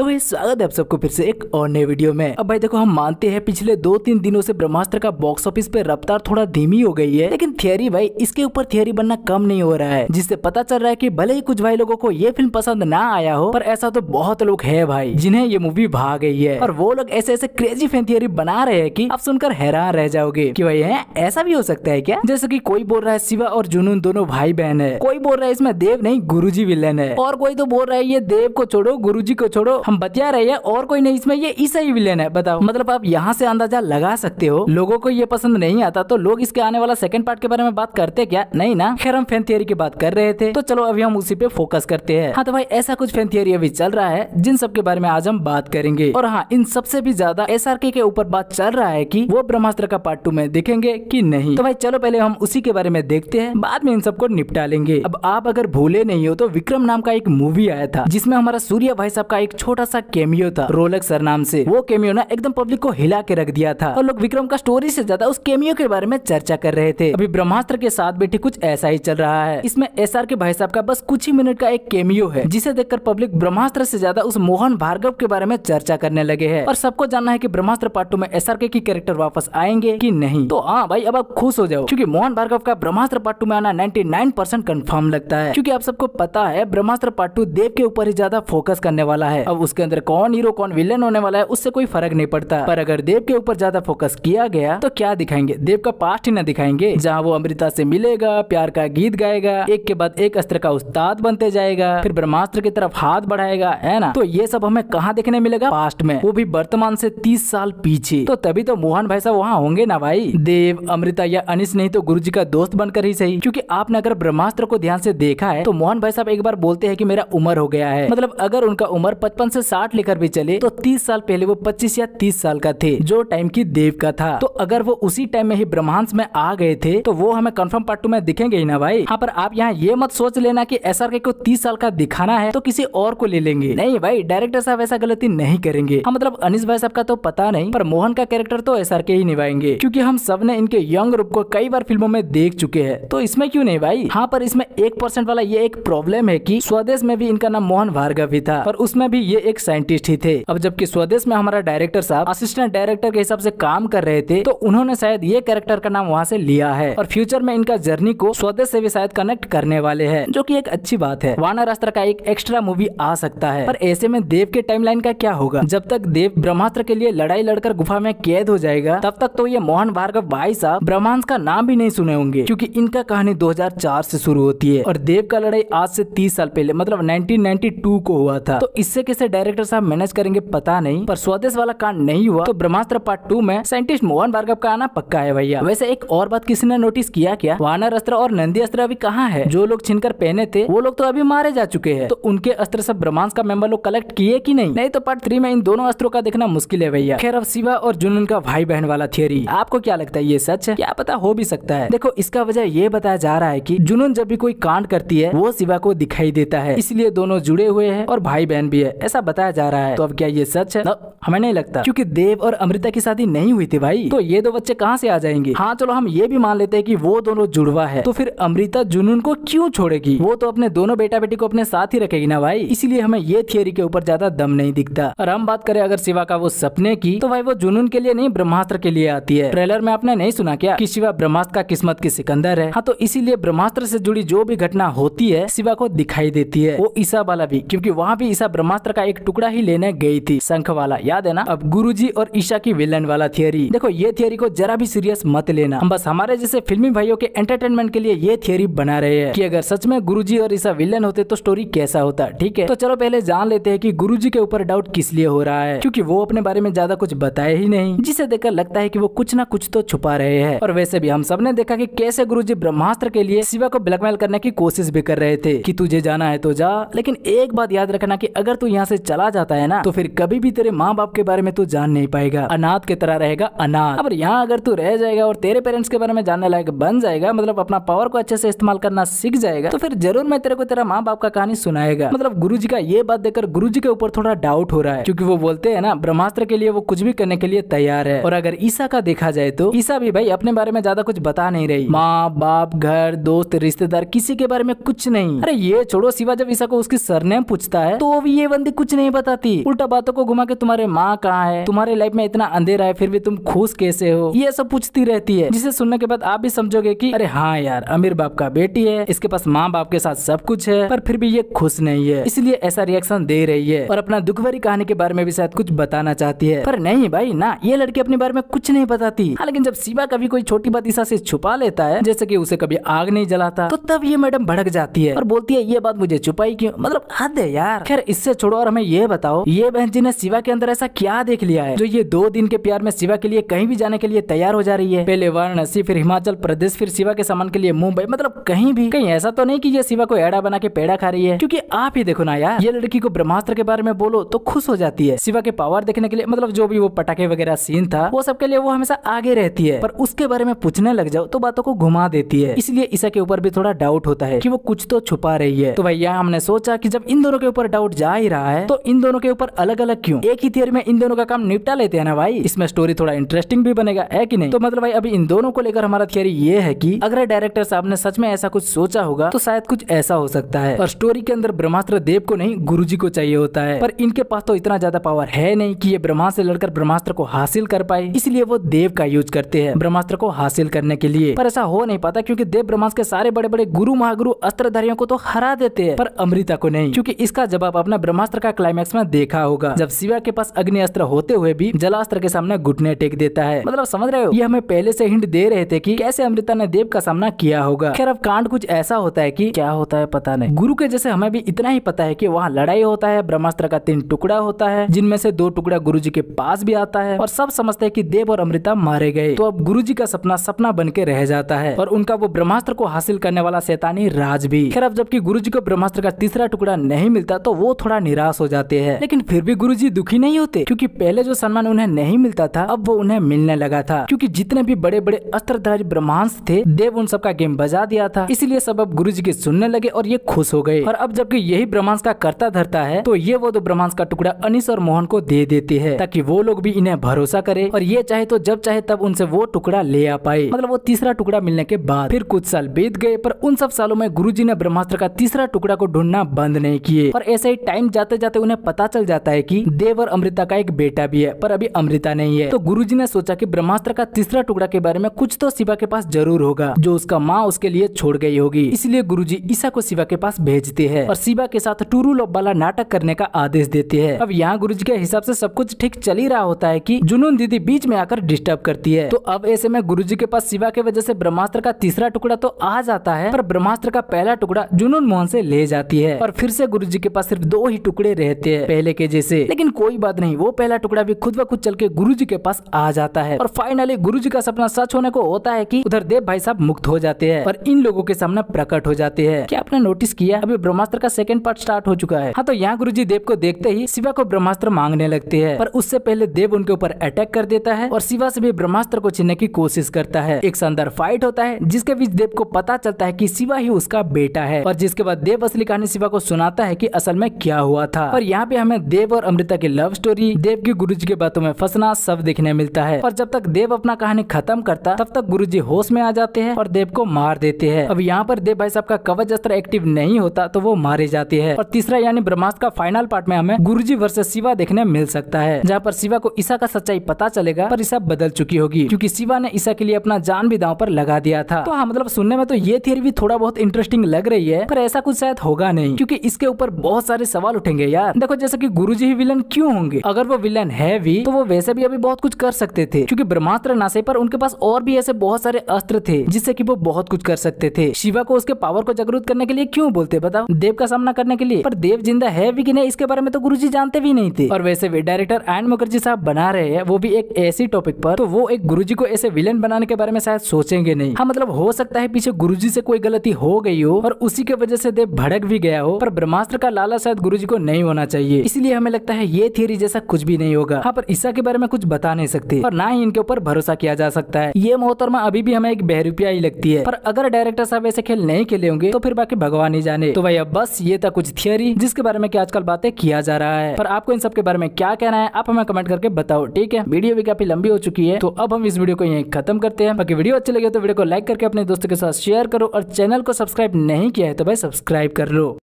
तो भाई स्वागत है आप सबको फिर से एक और नए वीडियो में अब भाई देखो हम मानते हैं पिछले दो तीन दिनों से ब्रह्मास्त्र का बॉक्स ऑफिस पे रफ्तार थोड़ा धीमी हो गई है लेकिन थियरी भाई इसके ऊपर थियरी बनना कम नहीं हो रहा है जिससे पता चल रहा है की भले ही कुछ भाई लोगों को ये फिल्म पसंद ना आया हो पर ऐसा तो बहुत लोग है भाई जिन्हें ये मूवी भा गई है और वो लोग ऐसे ऐसे क्रेजी फैन थियरी बना रहे हैं की आप सुनकर हैरान रह जाओगे की भाई है ऐसा भी हो सकता है क्या जैसे की कोई बोल रहा है शिवा और जुनून दोनों भाई बहन है कोई बोल रहा है इसमें देव नहीं गुरु जी विलेन है और कोई तो बोल रहा है ये देव को छोड़ो गुरु जी को छोड़ो हम बतिया रहे हैं और कोई नहीं इसमें ये ईसा ही विलेन है बताओ मतलब आप यहाँ से अंदाजा लगा सकते हो लोगों को ये पसंद नहीं आता तो लोग इसके आने वाला सेकंड पार्ट के बारे में बात करते क्या नहीं ना खैर हम फैन थियरी की बात कर रहे थे तो चलो अभी हम उसी पे फोकस करते हैं हाँ तो भाई ऐसा कुछ फैन थियरी अभी चल रहा है जिन सब के बारे में आज हम बात करेंगे और हाँ इन सबसे भी ज्यादा एस के ऊपर बात चल रहा है की वो ब्रह्मास्त्र का पार्ट टू में दिखेंगे की नहीं तो भाई चलो पहले हम उसी के बारे में देखते हैं बाद में इन सबको निपटा लेंगे अब आप अगर भूले नहीं हो तो विक्रम नाम का एक मूवी आया था जिसमें हमारा सूर्य भाई साहब का एक छोटा छोटा सा केमियो था रोलक सर नाम से वो केमियो ना एकदम पब्लिक को हिला के रख दिया था और लोग विक्रम का स्टोरी से ज्यादा उस केमियो के बारे में चर्चा कर रहे थे अभी ब्रह्मास्त्र के साथ बैठे कुछ ऐसा ही चल रहा है इसमें एस के भाई साहब का बस कुछ ही मिनट का एक केमियो है जिसे देखकर पब्लिक ब्रह्मास्त्र से ज्यादा उस मोहन भार्गव के बारे में चर्चा करने लगे है और सबको जानना है की ब्रह्मास्त्र पार्ट टू में एस की कैरेक्टर वापस आएंगे की नहीं तो हाँ भाई अब आप खुश हो जाओ क्यूँकी मोहन भार्गव का ब्रह्मास्त्र पार्ट टू में आना नाइन्टी कंफर्म लगता है क्यूँकी आप सबको पता है ब्रह्मास्त्र पार्ट टू देव के ऊपर ही ज्यादा फोकस करने वाला है अब उसके अंदर कौन हीरो कौन विलन होने वाला है उससे कोई फर्क नहीं पड़ता पर अगर देव के ऊपर ज्यादा फोकस किया गया तो क्या दिखाएंगे देव का पास्ट ही ना दिखाएंगे जहाँ वो अमृता से मिलेगा प्यार का गीत गाएगा एक के बाद एक अस्त्र का उस्ताद बनते जाएगा फिर ब्रह्मास्त्र की तरफ हाथ बढ़ाएगा है ना तो ये सब हमें कहाँ देखने मिलेगा पास्ट में वो भी वर्तमान से तीस साल पीछे तो तभी तो मोहन भाई साहब वहाँ होंगे ना भाई देव अमृता या अनिश नहीं तो गुरु का दोस्त बनकर ही सही क्यूँकी आपने अगर ब्रह्मास्त्र को ध्यान से देखा है तो मोहन भाई साहब एक बार बोलते है की मेरा उम्र हो गया है मतलब अगर उनका उम्र पचपन पचपन से साठ लेकर भी चले तो तीस साल पहले वो पच्चीस या तीस साल का थे जो टाइम की देव का था तो अगर वो उसी टाइम में ही ब्रह्मांस में आ गए थे तो वो हमें कन्फर्म पार्ट टू में दिखेंगे ही ना भाई हाँ पर आप यहाँ ये मत सोच लेना की एस को तीस साल का दिखाना है तो किसी और को ले लेंगे नहीं भाई डायरेक्टर साहब ऐसा गलती नहीं करेंगे हाँ मतलब अनिश भाई साहब का तो पता नहीं पर मोहन का कैरेक्टर तो एस के ही निभाएंगे क्यूँकी हम सब ने इनके यंग रूप को कई बार फिल्मों में देख चुके हैं तो इसमें क्यों नहीं भाई हाँ पर इसमें एक परसेंट वाला ये एक प्रॉब्लम है की स्वदेश में भी इनका नाम मोहन भार्गव ही था पर उसमें भी ये एक साइंटिस्ट ही थे अब जबकि स्वदेश में हमारा डायरेक्टर साहब असिस्टेंट डायरेक्टर के हिसाब से काम कर रहे थे तो उन्होंने शायद ये कैरेक्टर का नाम वहाँ से लिया है और फ्यूचर में इनका जर्नी को स्वदेश से भी शायद कनेक्ट करने वाले है जो की एक अच्छी बात है वानर अस्त्र का एक एक्स्ट्रा मूवी आ सकता है पर ऐसे में देव के टाइम का क्या होगा जब तक देव ब्रह्मास्त्र के लिए लड़ाई लड़कर गुफा में कैद हो जाएगा तब तक तो ये मोहन भार्गव भाई साहब ब्रह्मांस का नाम भी नहीं सुने होंगे क्योंकि इनका कहानी 2004 से शुरू होती है और देव का लड़ाई आज से 30 साल पहले मतलब 1992 को हुआ था तो इससे कैसे डायरेक्टर साहब मैनेज करेंगे पता नहीं पर स्वदेश वाला कांड नहीं हुआ तो ब्रह्मास्त्र पार्ट टू में साइंटिस्ट मोहन भार्गव का आना पक्का है भैया वैसे एक और बात किसी ने नोटिस किया क्या वानर अस्त्र और नंदी अस्त्र अभी कहाँ है जो लोग छिनकर पहने थे वो लोग तो अभी मारे जा चुके हैं तो उनके अस्त्र सब ब्रह्मांस का मेंबर लोग कलेक्ट किए की नहीं नहीं तो पार्ट थ्री में इन दोनों अस्त्रों का देखना मुश्किल है भैया खैर अब शिवा और जुनून का भाई बहन वाला थियरी आपको क्या लगता है ये सच है क्या पता हो भी सकता है देखो इसका वजह ये बताया जा रहा है की जुनून जब भी कोई कांड करती है वो शिवा को दिखाई देता है इसलिए दोनों जुड़े हुए है और भाई बहन भी है ऐसा ऐसा बताया जा रहा है तो अब क्या ये सच है हमें नहीं लगता क्योंकि देव और अमृता की शादी नहीं हुई थी भाई तो ये दो बच्चे कहाँ से आ जाएंगे हाँ चलो हम ये भी मान लेते हैं कि वो दोनों जुड़वा है तो फिर अमृता जुनून को क्यों छोड़ेगी वो तो अपने दोनों बेटा बेटी को अपने साथ ही रखेगी ना भाई इसीलिए हमें ये थियोरी के ऊपर ज्यादा दम नहीं दिखता और हम बात करें अगर शिवा का वो सपने की तो भाई वो जुनून के लिए नहीं ब्रह्मास्त्र के लिए आती है ट्रेलर में आपने नहीं सुना क्या कि शिवा ब्रह्मास्त्र का किस्मत की सिकंदर है हाँ तो इसीलिए ब्रह्मास्त्र से जुड़ी जो भी घटना होती है शिवा को दिखाई देती है वो ईसा वाला भी क्योंकि वहाँ भी ईसा ब्रह्मास्त्र का एक टुकड़ा ही लेने गई थी शंख वाला याद है ना अब गुरु और ईशा की विलन वाला थियरी देखो ये थियरी को जरा भी सीरियस मत लेना हम बस हमारे जैसे फिल्मी भाइयों के एंटरटेनमेंट के लिए ये थियरी बना रहे हैं कि अगर सच में गुरु और ईशा विलन होते तो स्टोरी कैसा होता ठीक है तो चलो पहले जान लेते हैं की गुरु के ऊपर डाउट किस लिए हो रहा है क्यूँकी वो अपने बारे में ज्यादा कुछ बताए ही नहीं जिसे देखकर लगता है की वो कुछ ना कुछ तो छुपा रहे हैं और वैसे भी हम सब ने देखा की कैसे जी ब्रह्मास्त्र के लिए शिवा को ब्लैकमेल करने की कोशिश भी कर रहे थे कि तुझे जाना है तो जा लेकिन एक बात याद रखना कि अगर तू यहाँ से चला जाता है ना तो फिर कभी भी तेरे माँ बाप के बारे में तू जान नहीं पाएगा अनाथ के तरह रहेगा अनाथ अब यहाँ अगर तू रह जाएगा और तेरे पेरेंट्स के बारे में जानने लायक बन जाएगा मतलब अपना पावर को अच्छे से इस्तेमाल करना सीख जाएगा तो फिर जरूर मैं तेरे को तेरा माँ बाप का कहानी सुनाएगा मतलब गुरु का ये बात देखकर गुरु के ऊपर थोड़ा डाउट हो रहा है क्यूँकी वो बोलते है ना ब्रह्मास्त्र के लिए वो कुछ भी करने के लिए तैयार है और अगर ईसा का देखा जाए तो ईसा भी भाई अपने बारे में ज्यादा कुछ बता नहीं रही माँ बाप घर दोस्त रिश्तेदार किसी के बारे में कुछ नहीं अरे ये छोड़ो सिवा जब ईसा को उसकी सरनेम पूछता है तो ये बंदी कुछ कुछ नहीं बताती उल्टा बातों को घुमा के तुम्हारे माँ कहाँ है तुम्हारे लाइफ में इतना अंधेरा है फिर भी तुम खुश कैसे हो ये सब पूछती रहती है जिसे सुनने के बाद आप भी समझोगे की अरे हाँ यार अमीर बाप का बेटी है इसके पास माँ बाप के साथ सब कुछ है पर फिर भी ये खुश नहीं है इसलिए ऐसा रिएक्शन दे रही है और अपना दुख भरी कहानी के बारे में भी शायद कुछ बताना चाहती है पर नहीं भाई ना ये लड़की अपने बारे में कुछ नहीं बताती हाँ लेकिन जब शिवा कभी कोई छोटी बात ईसा से छुपा लेता है जैसे की उसे कभी आग नहीं जलाता तो तब ये मैडम भड़क जाती है और बोलती है ये बात मुझे छुपाई क्यों मतलब हद है यार खैर इससे छोड़ो और हमें ये बताओ ये बहन जी ने शिवा के अंदर ऐसा क्या देख लिया है जो ये दो दिन के प्यार में शिवा के लिए कहीं भी जाने के लिए तैयार हो जा रही है पहले वाराणसी फिर हिमाचल प्रदेश फिर शिवा के सामान के लिए मुंबई मतलब कहीं भी कहीं ऐसा तो नहीं की ये शिवा को एड़ा बना के पेड़ा खा रही है क्यूँकी आप ही देखो ना यार ये लड़की को ब्रह्मास्त्र के बारे में बोलो तो खुश हो जाती है शिवा के पावर देखने के लिए मतलब जो भी वो पटाखे वगैरह सीन था वो सबके लिए वो हमेशा आगे रहती है पर उसके बारे में पूछने लग जाओ तो बातों को घुमा देती है इसलिए ईसा के ऊपर भी थोड़ा डाउट होता है की वो कुछ तो छुपा रही है तो भैया हमने सोचा की जब इन दोनों के ऊपर डाउट जा ही रहा है है तो इन दोनों के ऊपर अलग अलग क्यों एक ही थियरी में इन दोनों का काम निपटा लेते हैं ना भाई इसमें स्टोरी थोड़ा इंटरेस्टिंग भी बनेगा है की नहीं तो मतलब भाई अभी इन दोनों को लेकर हमारा थियरी ये है की अगर डायरेक्टर साहब ने सच में ऐसा कुछ सोचा होगा तो शायद कुछ ऐसा हो सकता है और स्टोरी के अंदर ब्रह्मास्त्र देव को नहीं गुरु को चाहिए होता है पर इनके पास तो इतना ज्यादा पावर है नहीं की ये ब्रह्मास्त्र लड़कर ब्रह्मास्त्र को हासिल कर पाए इसलिए वो देव का यूज करते हैं ब्रह्मास्त्र को हासिल करने के लिए पर ऐसा हो नहीं पाता क्योंकि देव ब्रह्मास्त्र के सारे बड़े बड़े गुरु महागुरु अस्त्रधारियों को तो हरा देते हैं पर अमृता को नहीं क्योंकि इसका जवाब अपना ब्रह्मास्त्र का का क्लाइमैक्स में देखा होगा जब शिवा के पास अग्नि अस्त्र होते हुए भी जलास्त्र के सामने घुटने टेक देता है मतलब समझ रहे हो ये हमें पहले से हिंट दे रहे थे कि कैसे अमृता ने देव का सामना किया होगा खैर अब कांड कुछ ऐसा होता है कि क्या होता है पता नहीं गुरु के जैसे हमें भी इतना ही पता है कि वहाँ लड़ाई होता है ब्रह्मास्त्र का तीन टुकड़ा होता है जिनमें से दो टुकड़ा गुरु जी के पास भी आता है और सब समझते है की देव और अमृता मारे गए तो अब गुरु जी का सपना सपना बन के रह जाता है और उनका वो ब्रह्मास्त्र को हासिल करने वाला शैतानी राज भी खैर अब जबकि गुरु जी को ब्रह्मास्त्र का तीसरा टुकड़ा नहीं मिलता तो वो थोड़ा निराश हो जाते हैं लेकिन फिर भी गुरु दुखी नहीं होते क्यूँकी पहले जो सम्मान उन्हें नहीं मिलता था अब वो उन्हें मिलने लगा था क्यूँकी जितने भी बड़े बड़े अस्त्रधारी ब्रह्मांस थे देव उन सबका गेम बजा दिया था इसलिए सब अब गुरु जी के सुनने लगे और ये खुश हो गए और अब जबकि यही ब्रह्मांस का करता धरता है तो ये वो दो तो ब्रह्मांस का टुकड़ा अनिस और मोहन को दे देते हैं ताकि वो लोग भी इन्हें भरोसा करे और ये चाहे तो जब चाहे तब उनसे वो टुकड़ा ले आ पाए मतलब वो तीसरा टुकड़ा मिलने के बाद फिर कुछ साल बीत गए पर उन सब सालों में गुरु जी ने ब्रह्मास्त्र का तीसरा टुकड़ा को ढूंढना बंद नहीं किए और ऐसे ही टाइम जाते जाते जाते उन्हें पता चल जाता है कि देव और अमृता का एक बेटा भी है पर अभी अमृता नहीं है तो गुरु ने सोचा की ब्रह्मास्त्र का तीसरा टुकड़ा के बारे में कुछ तो शिवा के पास जरूर होगा जो उसका माँ उसके लिए छोड़ गई होगी इसलिए गुरु ईसा को शिवा के पास भेजते है और शिवा के साथ टूरू वाला नाटक करने का आदेश देते है अब यहाँ गुरु के हिसाब से सब कुछ ठीक चल ही रहा होता है की जुनून दीदी बीच में आकर डिस्टर्ब करती है तो अब ऐसे में गुरु के पास शिवा के वजह से ब्रह्मास्त्र का तीसरा टुकड़ा तो आ जाता है पर ब्रह्मास्त्र का पहला टुकड़ा जुनून मोहन से ले जाती है और फिर से गुरु के पास सिर्फ दो ही टुकड़े रहते हैं पहले के जैसे लेकिन कोई बात नहीं वो पहला टुकड़ा भी खुद ब खुद चल के गुरु के पास आ जाता है और फाइनली गुरु का सपना सच होने को होता है की उधर देव भाई साहब मुक्त हो जाते हैं और इन लोगों के सामने प्रकट हो जाते हैं क्या आपने नोटिस किया अभी ब्रह्मास्त्र का सेकंड पार्ट स्टार्ट हो चुका है हाँ तो यहाँ गुरु देव को देखते ही शिवा को ब्रह्मास्त्र मांगने लगते हैं पर उससे पहले देव उनके ऊपर अटैक कर देता है और शिवा से भी ब्रह्मास्त्र को छीनने की कोशिश करता है एक शानदार फाइट होता है जिसके बीच देव को पता चलता है की शिवा ही उसका बेटा है और जिसके बाद देव असली कहानी शिवा को सुनाता है की असल में क्या हुआ था और यहाँ पे हमें देव और अमृता की लव स्टोरी देव की गुरु के बातों में फंसना सब देखने मिलता है और जब तक देव अपना कहानी खत्म करता तब तक गुरु होश में आ जाते हैं और देव को मार देते हैं अब यहाँ पर देव भाई साहब का कवच अस्त्र एक्टिव नहीं होता तो वो मारे जाते हैं और तीसरा यानी ब्रह्मास्त्र का फाइनल पार्ट में हमें गुरु जी शिवा देखने मिल सकता है जहाँ पर शिवा को ईसा का सच्चाई पता चलेगा पर ईसा बदल चुकी होगी क्योंकि शिवा ने ईसा के लिए अपना जान भी दाव पर लगा दिया था तो हाँ मतलब सुनने में तो ये थियरी भी थोड़ा बहुत इंटरेस्टिंग लग रही है पर ऐसा कुछ शायद होगा नहीं क्योंकि इसके ऊपर बहुत सारे सवाल उठेंगे यार यार देखो जैसे की गुरु ही विलन क्यूँ होंगे अगर वो विलन है भी तो वो वैसे भी अभी बहुत कुछ कर सकते थे क्यूँकी ब्रह्मास्त्र नाशे पर उनके पास और भी ऐसे बहुत सारे अस्त्र थे जिससे की वो बहुत कुछ कर सकते थे शिवा को उसके पावर को जागरूक करने के लिए क्यों बोलते बताओ देव का सामना करने के लिए पर देव जिंदा है भी की नहीं इसके बारे में तो गुरु जानते भी नहीं थे और वैसे भी डायरेक्टर आयन मुखर्जी साहब बना रहे हैं वो भी एक ऐसी टॉपिक पर तो वो एक जी को ऐसे विलन बनाने के बारे में शायद सोचेंगे नहीं हाँ मतलब हो सकता है पीछे जी से कोई गलती हो गई हो और उसी के वजह से देव भड़क भी गया हो पर ब्रह्मास्त्र का लाला शायद जी को नहीं होना चाहिए इसलिए हमें लगता है ये थियरी जैसा कुछ भी नहीं होगा हाँ पर ईसा के बारे में कुछ बता नहीं सकते और ना ही इनके ऊपर भरोसा किया जा सकता है ये मोहतरमा अभी भी हमें एक बहरूपिया ही लगती है पर अगर डायरेक्टर साहब ऐसे खेल नहीं खेले होंगे तो फिर बाकी भगवान ही जाने तो भैया बस ये था कुछ थियरी जिसके बारे में आजकल बातें किया जा रहा है पर आपको इन सबके बारे में क्या कहना है आप हमें कमेंट करके बताओ ठीक है वीडियो भी काफी लंबी हो चुकी है तो अब हम इस वीडियो को यही खत्म करते हैं बाकी वीडियो अच्छी लगे तो वीडियो को लाइक करके अपने दोस्तों के साथ शेयर करो और चैनल को सब्सक्राइब नहीं किया है तो भाई सब्सक्राइब कर लो